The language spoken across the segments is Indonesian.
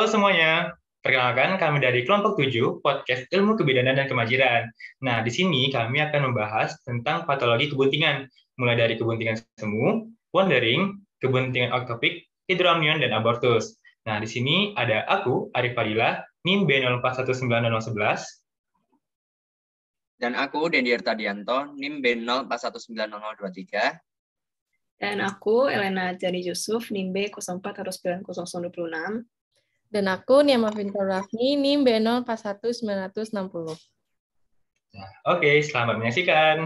Halo semuanya, perkenalkan kami dari kelompok 7 podcast Ilmu Kebidanan dan Kemajiran. Nah, di sini kami akan membahas tentang patologi kebuntingan, mulai dari kebuntingan semu, wandering, kebuntingan oktopik, hidromnion, dan abortus. Nah, di sini ada aku, Arif Fadila, NIM B04190011. Dan aku, Dendi Dianto NIM B04190023. Dan aku, Elena Jani Yusuf, NIM B04 dan aku Niama Pintar Rafni, NIM B0 puluh. Oke, selamat menyaksikan.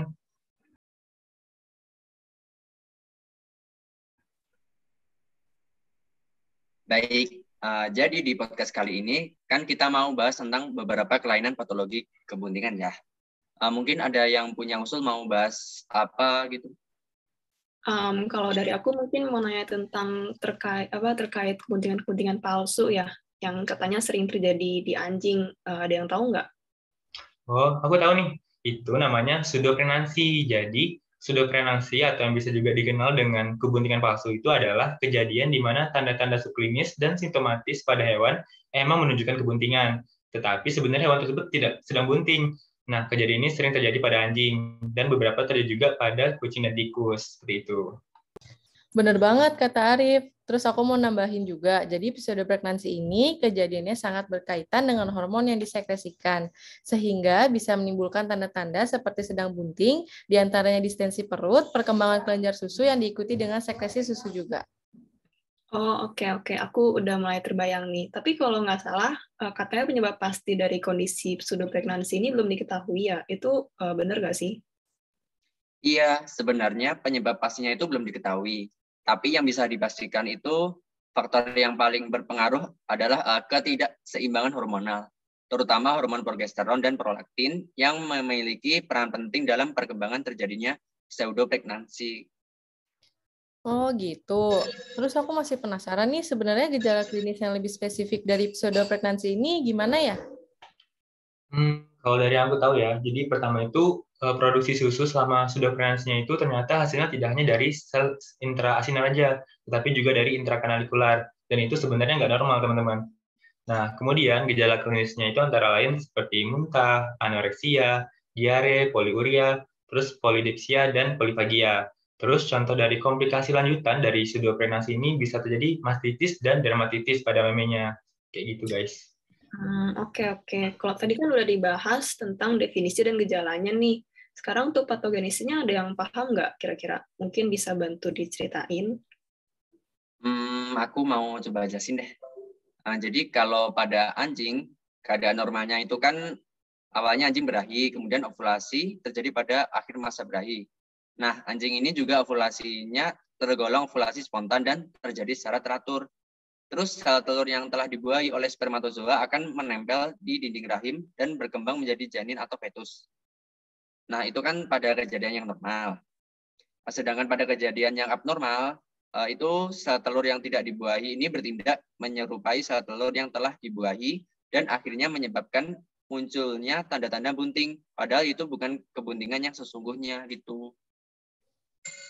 Baik, uh, jadi di podcast kali ini kan kita mau bahas tentang beberapa kelainan patologi kebuntingan ya. Uh, mungkin ada yang punya usul mau bahas apa gitu? Um, kalau dari aku mungkin mau nanya tentang terkait apa terkait kepentingan-kepentingan palsu ya, yang katanya sering terjadi di anjing. Uh, ada yang tahu nggak? Oh, aku tahu nih. Itu namanya pseudokrenansi. Jadi pseudokrenansi atau yang bisa juga dikenal dengan kebuntingan palsu itu adalah kejadian di mana tanda-tanda subklinis dan simptomatis pada hewan emang menunjukkan kebuntingan. Tetapi sebenarnya hewan tersebut tidak sedang bunting. Nah, kejadian ini sering terjadi pada anjing dan beberapa terjadi juga pada kucing dan tikus, seperti itu. Benar banget kata Arif. Terus aku mau nambahin juga, jadi episode pregnansi ini kejadiannya sangat berkaitan dengan hormon yang disekresikan, sehingga bisa menimbulkan tanda-tanda seperti sedang bunting, diantaranya distensi perut, perkembangan kelenjar susu yang diikuti dengan sekresi susu juga. Oh oke okay, oke, okay. aku udah mulai terbayang nih. Tapi kalau nggak salah, eh, katanya penyebab pasti dari kondisi pseudo pregnancy ini belum diketahui ya. Itu eh, benar nggak sih? Iya, sebenarnya penyebab pastinya itu belum diketahui. Tapi yang bisa dipastikan itu faktor yang paling berpengaruh adalah eh, ketidakseimbangan hormonal, terutama hormon progesteron dan prolaktin yang memiliki peran penting dalam perkembangan terjadinya pseudo pregnancy Oh gitu. Terus aku masih penasaran nih sebenarnya gejala klinis yang lebih spesifik dari pseudo pregnancy ini gimana ya? Hmm, kalau dari yang aku tahu ya, jadi pertama itu eh, produksi susu selama pregnancy-nya itu ternyata hasilnya tidak hanya dari sel intraasinal aja, tetapi juga dari intrakanalikular. Dan itu sebenarnya nggak normal, teman-teman. Nah, kemudian gejala klinisnya itu antara lain seperti muntah, anoreksia, diare, poliuria, terus polidipsia, dan polifagia. Terus contoh dari komplikasi lanjutan dari pseudoprenasi ini bisa terjadi mastitis dan dermatitis pada memenya. Kayak gitu guys. Oke hmm, oke. Okay, okay. Kalau tadi kan udah dibahas tentang definisi dan gejalanya nih. Sekarang untuk patogenisnya ada yang paham nggak kira-kira? Mungkin bisa bantu diceritain? Hmm, aku mau coba jelasin deh. Nah, jadi kalau pada anjing, keadaan normalnya itu kan awalnya anjing berahi, kemudian ovulasi terjadi pada akhir masa berahi. Nah, anjing ini juga ovulasinya tergolong ovulasi spontan dan terjadi secara teratur. Terus sel telur yang telah dibuahi oleh spermatozoa akan menempel di dinding rahim dan berkembang menjadi janin atau fetus. Nah, itu kan pada kejadian yang normal. Nah, sedangkan pada kejadian yang abnormal, eh, itu sel telur yang tidak dibuahi ini bertindak menyerupai sel telur yang telah dibuahi dan akhirnya menyebabkan munculnya tanda-tanda bunting. Padahal itu bukan kebuntingan yang sesungguhnya gitu.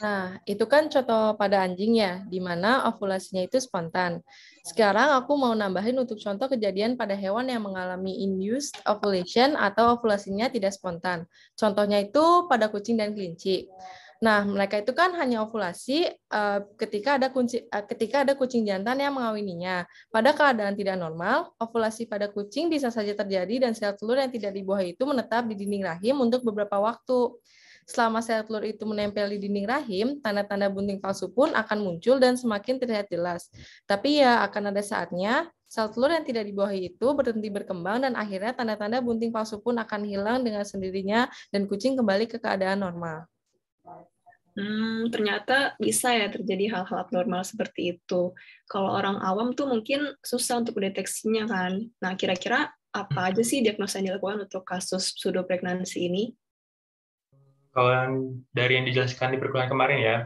Nah, itu kan contoh pada anjingnya, di mana ovulasinya itu spontan. Sekarang aku mau nambahin untuk contoh kejadian pada hewan yang mengalami induced ovulation atau ovulasinya tidak spontan. Contohnya itu pada kucing dan kelinci. Nah, mereka itu kan hanya ovulasi uh, ketika ada kunci uh, ketika ada kucing jantan yang mengawininya. Pada keadaan tidak normal, ovulasi pada kucing bisa saja terjadi dan sel telur yang tidak dibuahi itu menetap di dinding rahim untuk beberapa waktu. Selama sel telur itu menempel di dinding rahim, tanda-tanda bunting palsu pun akan muncul dan semakin terlihat jelas. Tapi ya akan ada saatnya sel telur yang tidak dibuahi itu berhenti berkembang dan akhirnya tanda-tanda bunting palsu pun akan hilang dengan sendirinya dan kucing kembali ke keadaan normal. Hmm, ternyata bisa ya terjadi hal-hal abnormal seperti itu. Kalau orang awam tuh mungkin susah untuk deteksinya kan. Nah, kira-kira apa aja sih diagnosa yang dilakukan untuk kasus pseudopregnansi ini? Kalau dari yang dijelaskan di perkuliahan kemarin ya,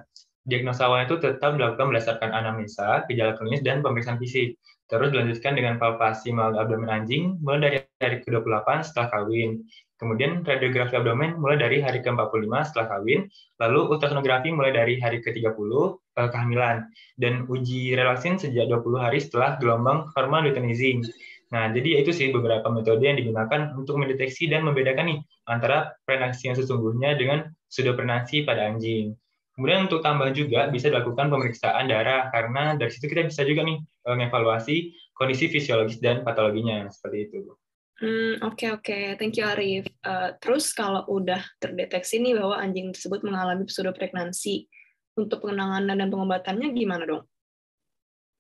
diagnosa awal itu tetap dilakukan berdasarkan anamnesa, gejala klinis, dan pemeriksaan fisik. Terus dilanjutkan dengan palpasi melalui abdomen anjing mulai dari hari ke-28 setelah kawin. Kemudian radiografi abdomen mulai dari hari ke-45 setelah kawin, lalu ultrasonografi mulai dari hari ke-30 eh, kehamilan, dan uji relaksin sejak 20 hari setelah gelombang hormon luteinizing. Nah, jadi ya itu sih beberapa metode yang digunakan untuk mendeteksi dan membedakan nih antara prenasi yang sesungguhnya dengan pseudoprenasi pada anjing. Kemudian untuk tambah juga bisa dilakukan pemeriksaan darah karena dari situ kita bisa juga nih eh, mengevaluasi kondisi fisiologis dan patologinya seperti itu. Hmm, oke okay, oke, okay. thank you Arif. Uh, terus kalau udah terdeteksi nih bahwa anjing tersebut mengalami pseudopregnansi, untuk penanganan dan pengobatannya gimana dong?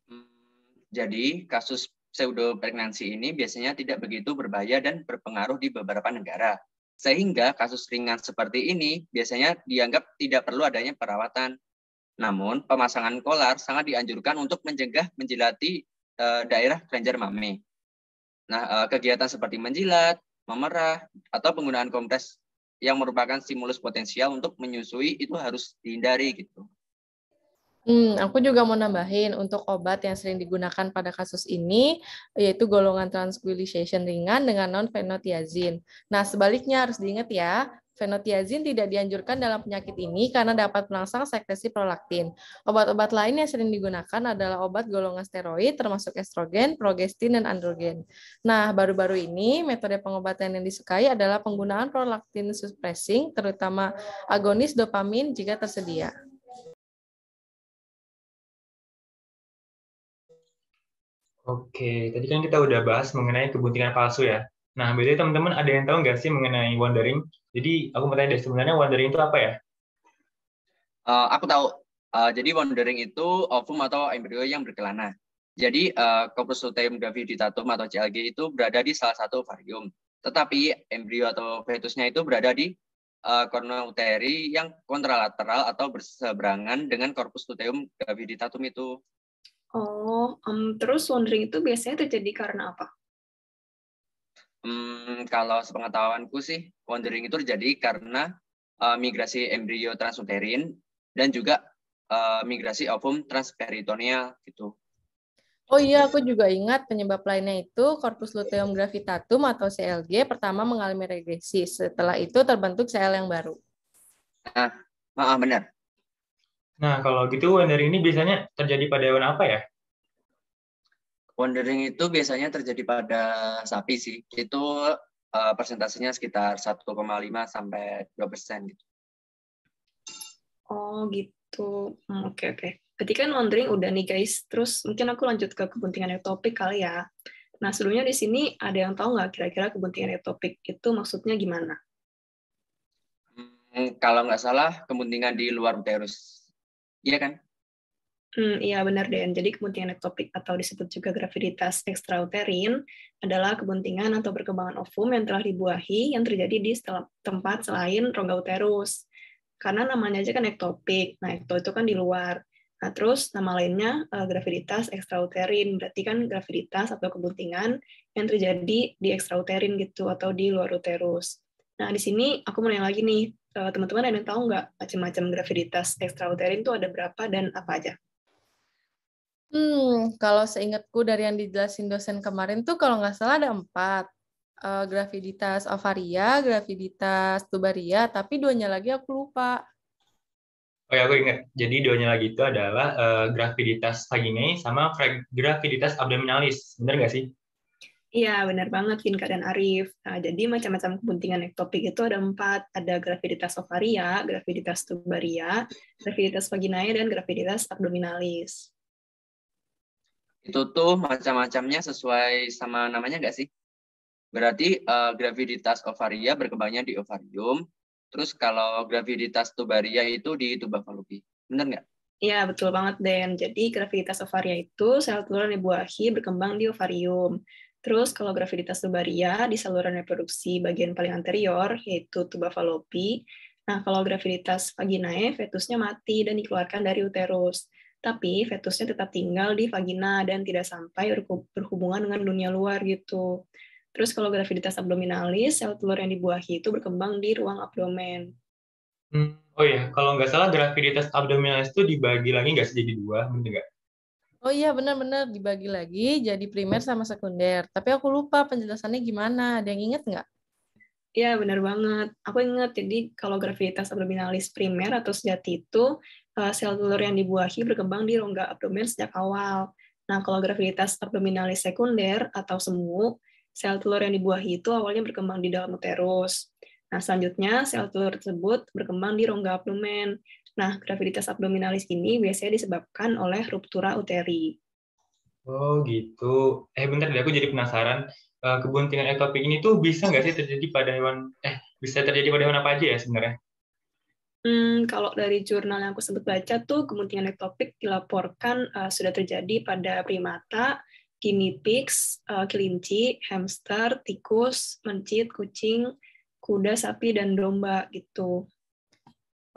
Hmm, jadi kasus pregnancy ini biasanya tidak begitu berbahaya dan berpengaruh di beberapa negara. Sehingga kasus ringan seperti ini biasanya dianggap tidak perlu adanya perawatan. Namun, pemasangan kolar sangat dianjurkan untuk mencegah menjilati e, daerah kelenjar mame. Nah, e, kegiatan seperti menjilat, memerah, atau penggunaan kompres yang merupakan stimulus potensial untuk menyusui itu harus dihindari gitu. Hmm, aku juga mau nambahin untuk obat yang sering digunakan pada kasus ini yaitu golongan transquilication ringan dengan non fenotiazin. Nah, sebaliknya harus diingat ya, Fenotiazin tidak dianjurkan dalam penyakit ini karena dapat melangsang sekresi prolaktin. Obat-obat lain yang sering digunakan adalah obat golongan steroid termasuk estrogen, progestin, dan androgen. Nah, baru-baru ini metode pengobatan yang disukai adalah penggunaan prolaktin suppressing terutama agonis dopamin jika tersedia. Oke, tadi kan kita udah bahas mengenai kebuntingan palsu ya. Nah, berarti teman-teman ada yang tahu nggak sih mengenai wandering? Jadi aku mau tanya deh, sebenarnya wandering itu apa ya? Uh, aku tahu. Uh, jadi wandering itu ovum atau embrio yang berkelana. Jadi uh, luteum graviditatum atau CLG itu berada di salah satu varium, Tetapi embrio atau fetusnya itu berada di uh, corona uteri yang kontralateral atau berseberangan dengan corpus luteum graviditatum itu. Oh, um, terus wandering itu biasanya terjadi karena apa? Hmm, kalau sepengetahuanku sih, wandering itu terjadi karena uh, migrasi embrio transuterin dan juga uh, migrasi ovum transperitoneal gitu. Oh iya, aku juga ingat penyebab lainnya itu korpus luteum gravitatum atau CLG pertama mengalami regresi. Setelah itu terbentuk CL yang baru. Nah, maaf ah, benar. Nah, kalau gitu wandering ini biasanya terjadi pada hewan apa ya? Wandering itu biasanya terjadi pada sapi sih. Itu uh, persentasenya sekitar 1,5 sampai 2 persen gitu. Oh gitu. Oke hmm, oke. Okay, okay. Berarti kan wandering udah nih guys. Terus mungkin aku lanjut ke kepentingan topik kali ya. Nah sebelumnya di sini ada yang tahu nggak kira-kira kepentingan topik itu maksudnya gimana? Hmm, kalau nggak salah kepentingan di luar uterus Iya kan? Hmm, iya benar Den. Jadi kepentingan ektopik atau disebut juga graviditas ekstrauterin adalah kebuntingan atau perkembangan ovum yang telah dibuahi yang terjadi di tempat selain rongga uterus. Karena namanya aja kan ektopik. Nah, ekto itu kan di luar. Nah, terus nama lainnya uh, graviditas ekstrauterin. Berarti kan graviditas atau kebuntingan yang terjadi di ekstrauterin gitu atau di luar uterus. Nah, di sini aku mau nanya lagi nih. Eh, teman-teman ada yang tahu nggak macam-macam graviditas ekstrauterin itu ada berapa dan apa aja? Hmm, kalau seingatku dari yang dijelasin dosen kemarin tuh kalau nggak salah ada empat. Uh, graviditas ovaria, graviditas tubaria, tapi duanya lagi aku lupa. Oke, aku ingat. Jadi duanya lagi itu adalah uh, graviditas vaginae sama graviditas abdominalis. bener nggak sih? Iya, benar banget Finka dan Arif. Nah, jadi macam-macam kepentingan ektopik itu ada empat. Ada graviditas ovaria, graviditas tubaria, graviditas vaginae, dan graviditas abdominalis. Itu tuh macam-macamnya sesuai sama namanya nggak sih? Berarti uh, graviditas ovaria berkembangnya di ovarium, terus kalau graviditas tubaria itu di tuba falopi. Benar nggak? Iya, betul banget, Den. Jadi, graviditas ovaria itu sel telur yang dibuahi berkembang di ovarium. Terus kalau graviditas tubaria di saluran reproduksi bagian paling anterior yaitu tuba falopi. Nah, kalau graviditas vaginae, fetusnya mati dan dikeluarkan dari uterus. Tapi fetusnya tetap tinggal di vagina dan tidak sampai berhubungan dengan dunia luar gitu. Terus kalau graviditas abdominalis, sel telur yang dibuahi itu berkembang di ruang abdomen. Hmm. Oh iya, kalau nggak salah graviditas abdominalis itu dibagi lagi nggak sih jadi dua, bener nggak? Oh iya benar-benar dibagi lagi jadi primer sama sekunder. Tapi aku lupa penjelasannya gimana. Ada yang inget nggak? Iya benar banget. Aku inget jadi kalau gravitas abdominalis primer atau sejati itu eh, sel telur yang dibuahi berkembang di rongga abdomen sejak awal. Nah kalau gravitas abdominalis sekunder atau semu sel telur yang dibuahi itu awalnya berkembang di dalam uterus. Nah, selanjutnya sel telur tersebut berkembang di rongga abdomen. Nah, graviditas abdominalis ini biasanya disebabkan oleh ruptura uteri. Oh gitu. Eh bentar deh, aku jadi penasaran. Eh, kebuntingan etopik ini tuh bisa nggak sih terjadi pada hewan? Eh bisa terjadi pada hewan apa aja ya sebenarnya? Hmm, kalau dari jurnal yang aku sempat baca tuh kebuntingan etopik dilaporkan uh, sudah terjadi pada primata, guinea pigs, uh, kelinci, hamster, tikus, mencit, kucing, kuda, sapi dan domba gitu.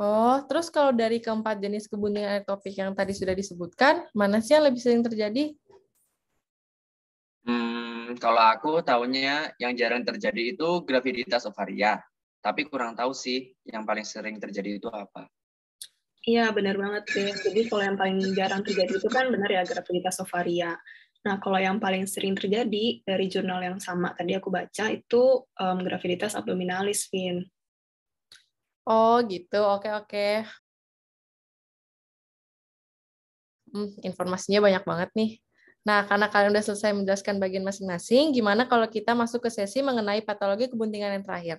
Oh, terus kalau dari keempat jenis kebuning air topik yang tadi sudah disebutkan, mana sih yang lebih sering terjadi? Hmm, kalau aku tahunya yang jarang terjadi itu graviditas ovaria. Tapi kurang tahu sih yang paling sering terjadi itu apa. Iya, benar banget sih. Jadi kalau yang paling jarang terjadi itu kan benar ya graviditas ovaria. Nah, kalau yang paling sering terjadi dari jurnal yang sama tadi aku baca itu um, graviditas abdominalis, Vin. Oh gitu, oke oke. Hmm, informasinya banyak banget nih. Nah, karena kalian udah selesai menjelaskan bagian masing-masing, gimana kalau kita masuk ke sesi mengenai patologi kebuntingan yang terakhir?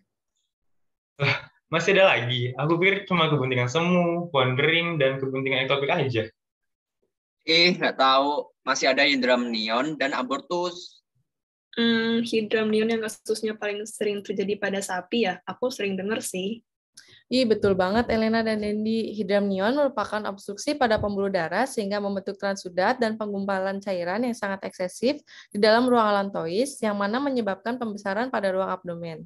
masih ada lagi. Aku pikir cuma kebuntingan semu, wandering, dan kebuntingan ektopik aja. Eh, nggak tahu. Masih ada neon dan abortus. Hmm, neon yang kasusnya paling sering terjadi pada sapi ya. Aku sering dengar sih. Iya betul banget Elena dan Dendi. Hidramnion merupakan obstruksi pada pembuluh darah sehingga membentuk transudat dan penggumpalan cairan yang sangat eksesif di dalam ruang alantois yang mana menyebabkan pembesaran pada ruang abdomen.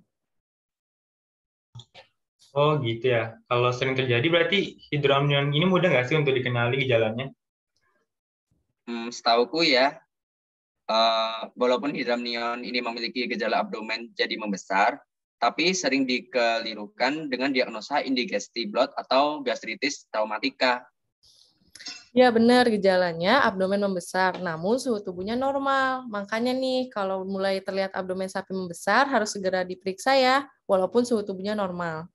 Oh gitu ya. Kalau sering terjadi berarti hidramnion ini mudah nggak sih untuk dikenali gejalanya? Hmm, setauku ya, uh, walaupun hidramnion ini memiliki gejala abdomen jadi membesar, tapi sering dikelirukan dengan diagnosa indigesti blood atau gastritis traumatika. Ya benar gejalanya abdomen membesar, namun suhu tubuhnya normal. Makanya nih kalau mulai terlihat abdomen sapi membesar harus segera diperiksa ya, walaupun suhu tubuhnya normal.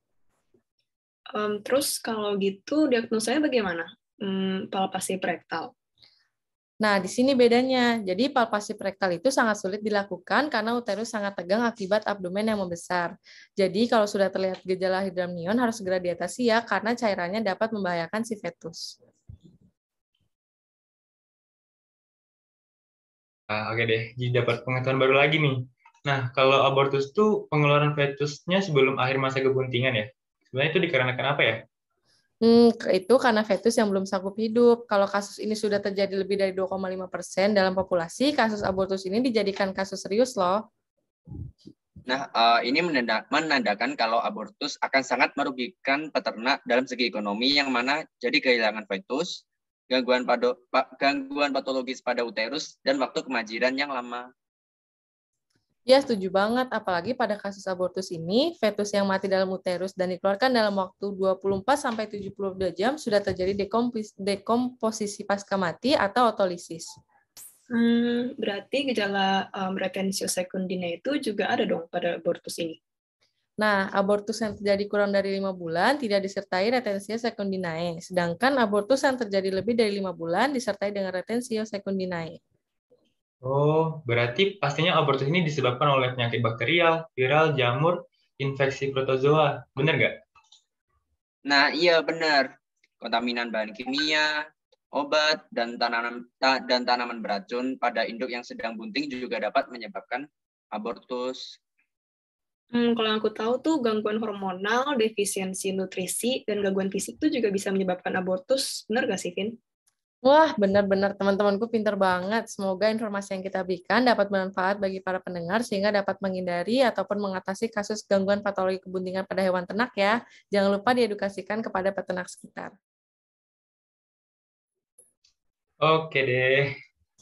Um, terus kalau gitu diagnosanya bagaimana? Hmm, palpasi prektal. Nah, di sini bedanya. Jadi palpasi rektal itu sangat sulit dilakukan karena uterus sangat tegang akibat abdomen yang membesar. Jadi kalau sudah terlihat gejala hidramnion harus segera diatasi ya karena cairannya dapat membahayakan si fetus. Nah, oke deh, jadi dapat pengetahuan baru lagi nih. Nah, kalau abortus itu pengeluaran fetusnya sebelum akhir masa kebuntingan ya. Sebenarnya itu dikarenakan apa ya? Hmm, itu karena fetus yang belum sanggup hidup. Kalau kasus ini sudah terjadi lebih dari 2,5 persen dalam populasi, kasus abortus ini dijadikan kasus serius loh. Nah, uh, ini menandakan kalau abortus akan sangat merugikan peternak dalam segi ekonomi yang mana jadi kehilangan fetus, gangguan, pado, gangguan patologis pada uterus, dan waktu kemajiran yang lama. Ya, setuju banget. Apalagi pada kasus abortus ini, fetus yang mati dalam uterus dan dikeluarkan dalam waktu 24-72 jam sudah terjadi dekomposisi pasca mati atau otolisis. Hmm, berarti gejala um, retensio sekundinya itu juga ada dong pada abortus ini? Nah, abortus yang terjadi kurang dari lima bulan tidak disertai retensio secundinae. sedangkan abortus yang terjadi lebih dari lima bulan disertai dengan retensio Hmm, Oh, berarti pastinya abortus ini disebabkan oleh penyakit bakterial, viral, jamur, infeksi protozoa. Benar nggak? Nah, iya benar. Kontaminan bahan kimia, obat, dan tanaman dan tanaman beracun pada induk yang sedang bunting juga dapat menyebabkan abortus. Hmm, kalau aku tahu tuh gangguan hormonal, defisiensi nutrisi, dan gangguan fisik tuh juga bisa menyebabkan abortus. Benar nggak sih, Vin? Wah, benar-benar teman-temanku pinter banget. Semoga informasi yang kita berikan dapat bermanfaat bagi para pendengar sehingga dapat menghindari ataupun mengatasi kasus gangguan patologi kebuntingan pada hewan ternak ya. Jangan lupa diedukasikan kepada peternak sekitar. Oke deh.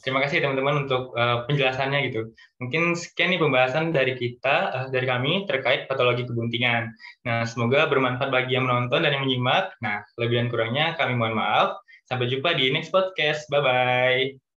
Terima kasih teman-teman untuk uh, penjelasannya gitu. Mungkin sekian nih pembahasan dari kita, uh, dari kami terkait patologi kebuntingan. Nah, semoga bermanfaat bagi yang menonton dan yang menyimak. Nah, lebih dan kurangnya kami mohon maaf. Sampai jumpa di next podcast. Bye-bye.